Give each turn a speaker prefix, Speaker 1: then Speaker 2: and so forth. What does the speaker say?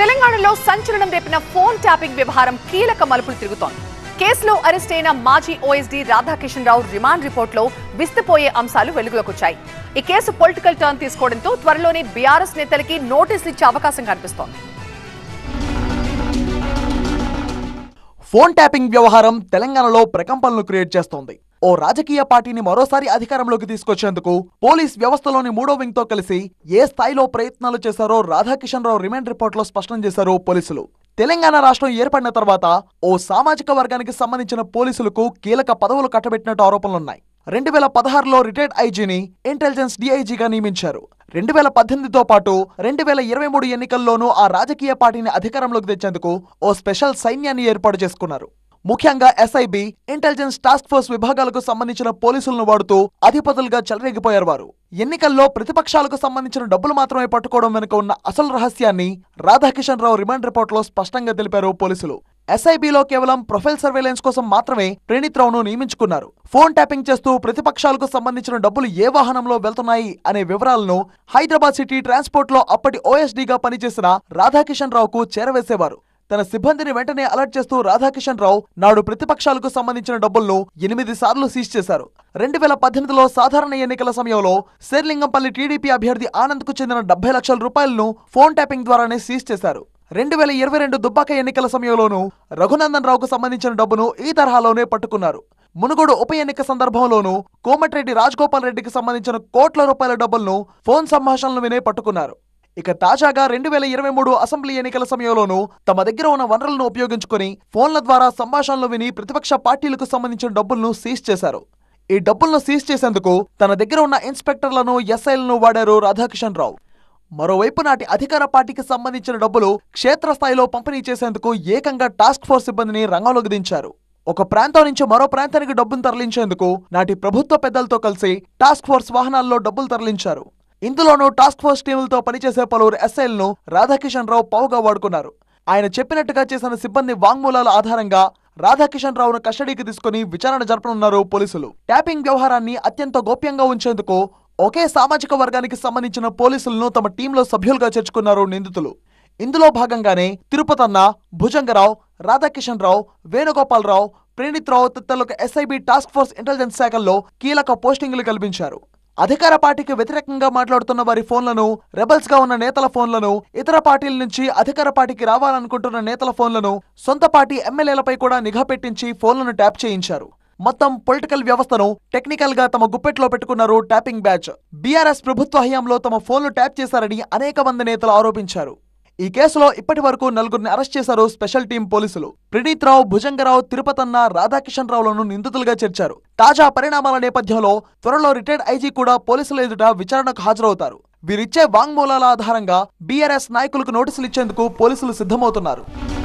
Speaker 1: తెలంగాణలో సంచలనం రేపిన phone tapping వ్యవహారం కీలక మలుపులు తిరుగుతోంది కేసులో అరెస్ట్ అయిన మాజీ ఓఎస్డీ రాధాకిషన్ రావు రిమాండ్ లో విస్తుపోయే అంశాలు వెలుగులోకొచ్చాయి ఈ కేసు పొలిటికల్ టర్న్ తీసుకోవడంతో త్వరలోనే బీఆర్ఎస్ నేతలకి నోటీసులు ఇచ్చే అవకాశం కనిపిస్తోంది ఫోన్ ట్యాపింగ్ వ్యవహారం తెలంగాణలో ప్రకంపనలు క్రియేట్ చేస్తోంది ఓ రాజకీయ పార్టీని మరోసారి అధికారంలోకి తీసుకొచ్చేందుకు పోలీస్ వ్యవస్థలోని మూడో వింగ్తో కలిసి ఏ స్థాయిలో ప్రయత్నాలు చేశారో రాధాకిషన్ రావు రిమాండ్ రిపోర్ట్లో స్పష్టం చేశారు పోలీసులు తెలంగాణ రాష్ట్రం ఏర్పడిన తర్వాత ఓ సామాజిక వర్గానికి సంబంధించిన పోలీసులకు కీలక పదవులు కట్టబెట్టినట్టు ఆరోపణలున్నాయి రెండు వేల పదహారులో రిటైర్డ్ ఐజీని ఇంటెలిజెన్స్ డిఐజీగా నియమించారు రెండు వేల పద్దెనిమిదితో పాటు రెండు వేల ఇరవై మూడు ఎన్నికల్లోనూ ఆ రాజకీయ పార్టీని అధికారంలోకి తెచ్చేందుకు ఓ స్పెషల్ సైన్యాన్ని ఏర్పాటు చేసుకున్నారు ముఖ్యంగా ఎస్ఐబి ఇంటెలిజెన్స్ టాస్క్ ఫోర్స్ విభాగాలకు సంబంధించిన పోలీసులను వాడుతూ అధిపతులుగా చెలరేగిపోయారు వారు ఎన్నికల్లో ప్రతిపక్షాలకు సంబంధించిన డబ్బులు మాత్రమే పట్టుకోవడం వెనుక ఉన్న అసలు రహస్యాన్ని రాధాకిషన్ రావు రిమాండ్ రిపోర్ట్లో స్పష్టంగా తెలిపారు పోలీసులు ఎస్ఐబిలో కేవలం ప్రొఫైల్ సర్వేలెన్స్ కోసం మాత్రమే ప్రణీత్ రావును నియమించుకున్నారు ఫోన్ ట్యాపింగ్ చేస్తూ ప్రతిపక్షాలకు సంబంధించిన డబ్బులు ఏ వాహనంలో వెళ్తున్నాయి అనే వివరాలను హైదరాబాద్ సిటీ ట్రాన్స్పోర్ట్లో అప్పటి ఓఎస్డీగా పనిచేసిన రాధాకిషన్ రావుకు చేరవేసేవారు తన సిబ్బందిని వెంటనే అలర్ట్ చేస్తూ రాధాకిషన్ రావు నాడు ప్రతిపక్షాలకు సంబంధించిన డబ్బులను ఎనిమిది సార్లు సీజ్ చేశారు రెండు వేల పద్దెనిమిదిలో సాధారణ ఎన్నికల సమయంలో శేర్లింగంపల్లి టీడీపీ అభ్యర్థి ఆనంద్కు చెందిన డెబ్బై లక్షల రూపాయలను ఫోన్ ట్యాపింగ్ ద్వారానే సీజ్ చేశారు రెండు వేల ఇరవై రెండు దుబ్బాక ఎన్నికల సమయంలోనూ రఘునందన్ రావుకు సంబంధించిన డబ్బును ఈ తరహాలోనే పట్టుకున్నారు మునుగోడు ఉప ఎన్నిక సందర్భంలోనూ కోమటిరెడ్డి రాజగోపాల్ రెడ్డికి సంబంధించిన కోట్ల రూపాయల డబ్బులను ఫోన్ సంభాషణలు వినే పట్టుకున్నారు ఇక తాజాగా రెండు వేల ఇరవై మూడు అసెంబ్లీ ఎన్నికల సమయంలోనూ తమ దగ్గర ఉన్న వనరులను ఉపయోగించుకుని ఫోన్ల ద్వారా సంభాషణలు విని ప్రతిపక్ష పార్టీలకు సంబంధించిన డబ్బులను సీజ్ చేశారు ఈ డబ్బులను సీజ్ చేసేందుకు తన దగ్గర ఉన్న ఇన్స్పెక్టర్లను ఎస్ఐలను వాడారు రాధాకిషన్ రావు మరోవైపు నాటి అధికార పార్టీకి సంబంధించిన డబ్బులు క్షేత్రస్థాయిలో పంపిణీ చేసేందుకు ఏకంగా టాస్క్ ఫోర్స్ సిబ్బందిని రంగంలోకి దించారు ఒక ప్రాంతం నుంచి మరో ప్రాంతానికి డబ్బును తరలించేందుకు నాటి ప్రభుత్వ పెద్దలతో కలిసి టాస్క్ ఫోర్స్ వాహనాల్లో డబ్బులు తరలించారు ఇందులోనూ టాస్క్ ఫోర్స్ టీములతో పనిచేసే పలువురు ఎస్ఐలను రాధాకిషన్ రావు పావుగా వాడుకున్నారు ఆయన చెప్పినట్టుగా చేసిన సిబ్బంది వాంగ్మూలాల ఆధారంగా రాధాకిషన్ రావును కస్టడీకి తీసుకుని విచారణ జరపనున్నారు పోలీసులు ట్యాపింగ్ వ్యవహారాన్ని అత్యంత గోప్యంగా ఉంచేందుకు ఒకే సామాజిక వర్గానికి సంబంధించిన పోలీసులను తమ టీంలో సభ్యులుగా చేర్చుకున్నారు నిందితులు ఇందులో భాగంగానే తిరుపతన్న భుజంగరావు రాధాకిషన్ రావు వేణుగోపాలరావు ప్రేణిత్ రావు తదితరులకు ఎస్ఐబి టాస్క్ ఫోర్స్ ఇంటెలిజెన్స్ శాఖల్లో కీలక పోస్టింగులు కల్పించారు అధికార పార్టీకి వ్యతిరేకంగా మాట్లాడుతున్న వారి ఫోన్లను రెబల్స్ గా ఉన్న నేతల ఫోన్లను ఇతర పార్టీల నుంచి అధికార పార్టీకి రావాలనుకుంటున్న నేతల ఫోన్లను సొంత పార్టీ ఎమ్మెల్యేలపై కూడా నిఘా పెట్టించి ఫోన్లను ట్యాప్ చేయించారు మొత్తం పొలిటికల్ వ్యవస్థను టెక్నికల్ గా తమ గుప్పెట్లో పెట్టుకున్నారు ట్యాపింగ్ బ్యాచ్ బీఆర్ఎస్ ప్రభుత్వ హయాంలో తమ ఫోన్లు ట్యాప్ చేశారని అనేక మంది నేతలు ఆరోపించారు ఈ కేసులో ఇప్పటి వరకు నలుగురిని అరెస్ట్ చేశారు స్పెషల్ టీం పోలీసులు ప్రణీత్ రావు భుజంగరావు తిరుపతన్న రాధాకిషన్ రావులను నిందితులుగా చేర్చారు తాజా పరిణామాల నేపథ్యంలో త్వరలో రిటైర్డ్ ఐజీ కూడా పోలీసుల ఎదుట విచారణకు హాజరవుతారు వీరిచ్చే వాంగ్మూలాల ఆధారంగా బీఆర్ఎస్ నాయకులకు నోటీసులు ఇచ్చేందుకు పోలీసులు సిద్ధమవుతున్నారు